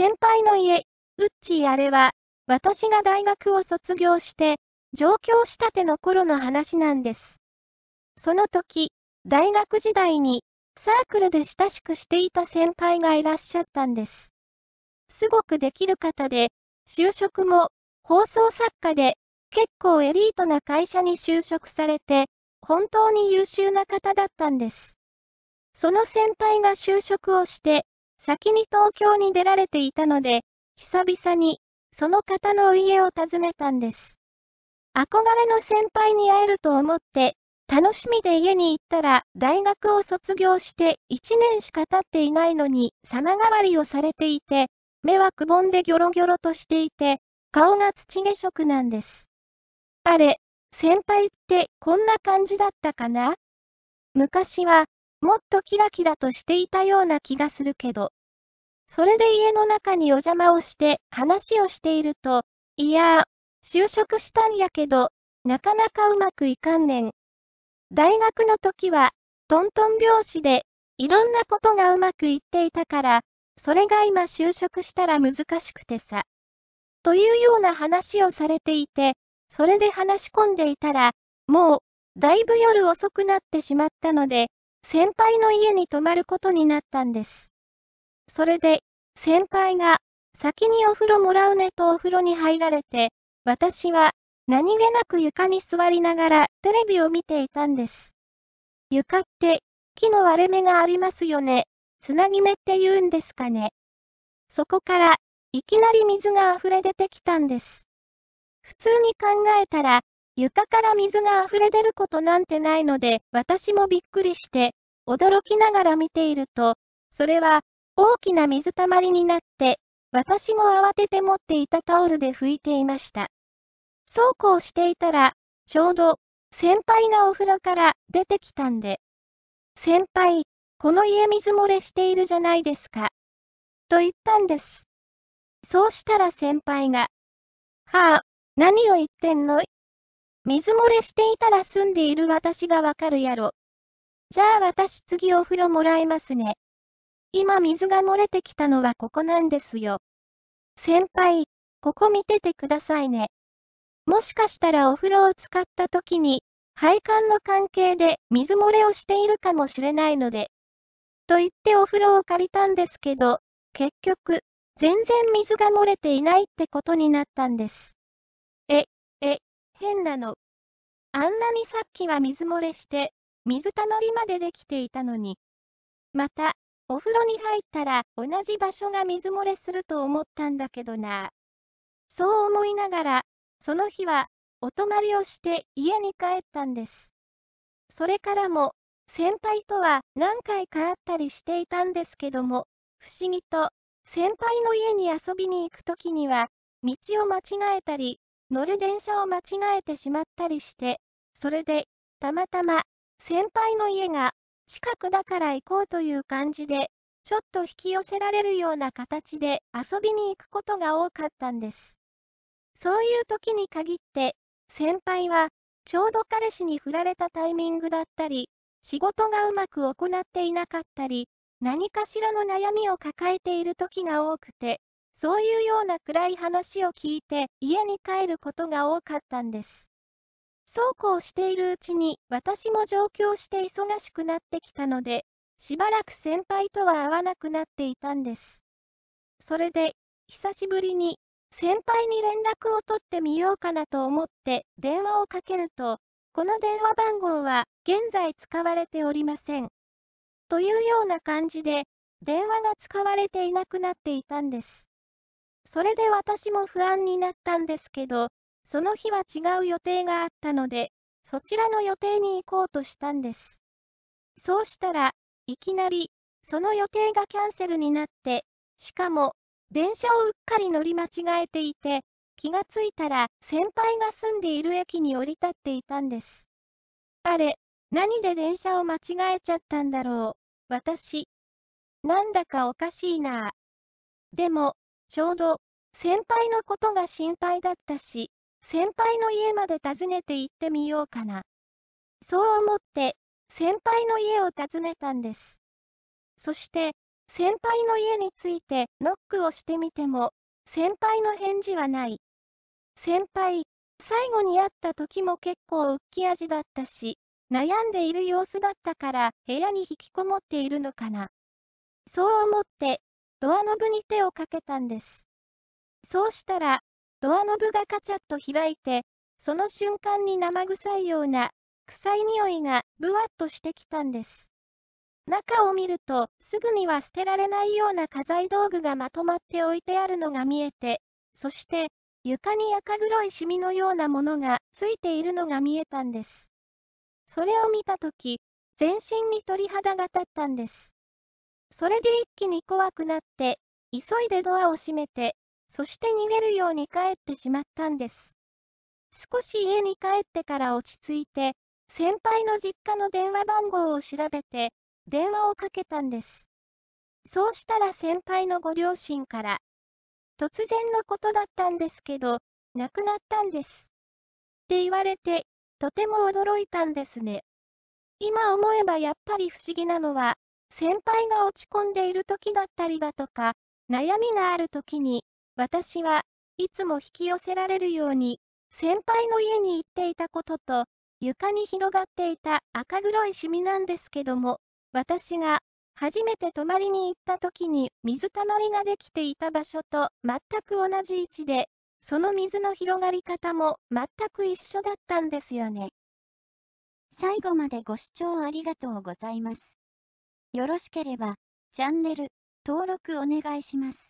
先輩の家、うっちーあれは、私が大学を卒業して、上京したての頃の話なんです。その時、大学時代に、サークルで親しくしていた先輩がいらっしゃったんです。すごくできる方で、就職も、放送作家で、結構エリートな会社に就職されて、本当に優秀な方だったんです。その先輩が就職をして、先に東京に出られていたので、久々に、その方のお家を訪ねたんです。憧れの先輩に会えると思って、楽しみで家に行ったら、大学を卒業して1年しか経っていないのに、様変わりをされていて、目はくぼんでギョロギョロとしていて、顔が土下色なんです。あれ、先輩ってこんな感じだったかな昔は、もっとキラキラとしていたような気がするけど。それで家の中にお邪魔をして話をしていると、いやー、就職したんやけど、なかなかうまくいかんねん。大学の時は、トントン拍子で、いろんなことがうまくいっていたから、それが今就職したら難しくてさ。というような話をされていて、それで話し込んでいたら、もう、だいぶ夜遅くなってしまったので、先輩の家に泊まることになったんです。それで、先輩が、先にお風呂もらうねとお風呂に入られて、私は、何気なく床に座りながらテレビを見ていたんです。床って、木の割れ目がありますよね。つなぎ目って言うんですかね。そこから、いきなり水が溢れ出てきたんです。普通に考えたら、床から水が溢れ出ることなんてないので、私もびっくりして、驚きながら見ていると、それは、大きな水たまりになって、私も慌てて持っていたタオルで拭いていました。そうこうしていたら、ちょうど、先輩がお風呂から出てきたんで。先輩、この家水漏れしているじゃないですか。と言ったんです。そうしたら先輩が、はあ、何を言ってんの水漏れしていたら住んでいる私がわかるやろ。じゃあ私次お風呂もらいますね。今水が漏れてきたのはここなんですよ。先輩、ここ見ててくださいね。もしかしたらお風呂を使った時に、配管の関係で水漏れをしているかもしれないので。と言ってお風呂を借りたんですけど、結局、全然水が漏れていないってことになったんです。え、変なの。あんなにさっきは水漏れして、水たまりまでできていたのに。また、お風呂に入ったら同じ場所が水漏れすると思ったんだけどな。そう思いながら、その日は、お泊まりをして家に帰ったんです。それからも、先輩とは何回か会ったりしていたんですけども、不思議と、先輩の家に遊びに行くときには、道を間違えたり、乗る電車を間違えてしまったりして、それで、たまたま、先輩の家が、近くだから行こうという感じで、ちょっと引き寄せられるような形で遊びに行くことが多かったんです。そういう時に限って、先輩は、ちょうど彼氏に振られたタイミングだったり、仕事がうまく行っていなかったり、何かしらの悩みを抱えている時が多くて、そういうような暗い話を聞いて家に帰ることが多かったんです。そうこうしているうちに私も上京して忙しくなってきたので、しばらく先輩とは会わなくなっていたんです。それで、久しぶりに先輩に連絡を取ってみようかなと思って電話をかけると、この電話番号は現在使われておりません。というような感じで、電話が使われていなくなっていたんです。それで私も不安になったんですけど、その日は違う予定があったので、そちらの予定に行こうとしたんです。そうしたら、いきなり、その予定がキャンセルになって、しかも、電車をうっかり乗り間違えていて、気がついたら先輩が住んでいる駅に降り立っていたんです。あれ、何で電車を間違えちゃったんだろう、私。なんだかおかしいなでも、ちょうど、先輩のことが心配だったし、先輩の家まで訪ねて行ってみようかな。そう思って、先輩の家を訪ねたんです。そして、先輩の家についてノックをしてみても、先輩の返事はない。先輩、最後に会った時も結構うっき味だったし、悩んでいる様子だったから部屋に引きこもっているのかな。そう思って、ドアノブに手をかけたんです。そうしたら、ドアノブがカチャッと開いて、その瞬間に生臭いような、臭い匂いがブワッとしてきたんです。中を見ると、すぐには捨てられないような家財道具がまとまって置いてあるのが見えて、そして、床に赤黒いシミのようなものがついているのが見えたんです。それを見たとき、全身に鳥肌が立ったんです。それで一気に怖くなって、急いでドアを閉めて、そして逃げるように帰ってしまったんです。少し家に帰ってから落ち着いて、先輩の実家の電話番号を調べて、電話をかけたんです。そうしたら先輩のご両親から、突然のことだったんですけど、亡くなったんです。って言われて、とても驚いたんですね。今思えばやっぱり不思議なのは、先輩が落ち込んでいる時だったりだとか、悩みがある時に、私はいつも引き寄せられるように、先輩の家に行っていたことと、床に広がっていた赤黒いシミなんですけども、私が初めて泊まりに行った時に水たまりができていた場所と全く同じ位置で、その水の広がり方も全く一緒だったんですよね。最後までご視聴ありがとうございます。よろしければ、チャンネル、登録お願いします。